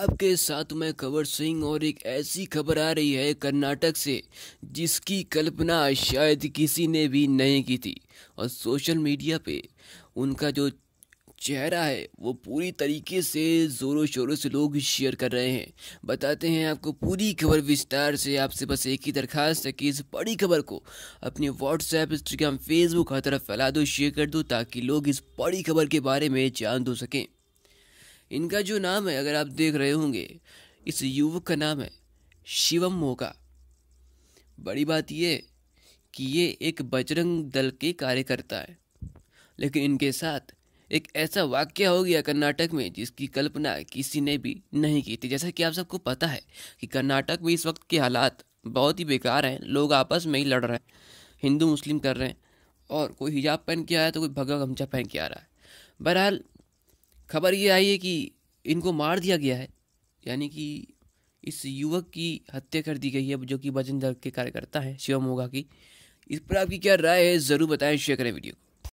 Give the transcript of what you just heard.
आपके साथ में खबर सिंह और एक ऐसी खबर आ रही है कर्नाटक से जिसकी कल्पना शायद किसी ने भी नहीं की थी और सोशल मीडिया पे उनका जो चेहरा है वो पूरी तरीके से ज़ोरों शोरों से लोग शेयर कर रहे हैं बताते हैं आपको पूरी खबर विस्तार से आपसे बस एक ही दरखास्त है कि इस बड़ी खबर को अपने व्हाट्सएप इंस्टाग्राम फेसबुक हर तरफ फैला दो शेयर कर दो ताकि लोग इस बड़ी खबर के बारे में जान दो सकें इनका जो नाम है अगर आप देख रहे होंगे इस युवक का नाम है शिवम मोगा बड़ी बात यह कि ये एक बजरंग दल के कार्यकर्ता है लेकिन इनके साथ एक ऐसा वाक्य हो गया कर्नाटक में जिसकी कल्पना किसी ने भी नहीं की थी जैसा कि आप सबको पता है कि कर्नाटक में इस वक्त के हालात बहुत ही बेकार हैं लोग आपस में ही लड़ रहे हैं हिंदू मुस्लिम कर रहे हैं और कोई हिजाब पहन के आया तो कोई भगवा गमछा पहन के आ रहा है बहरहाल खबर ये आई है कि इनको मार दिया गया है यानी कि इस युवक की हत्या कर दी गई है जो कि भजन दल के कार्यकर्ता हैं शिवमोगा की इस पर आपकी क्या राय है ज़रूर बताएं शेयर करें वीडियो को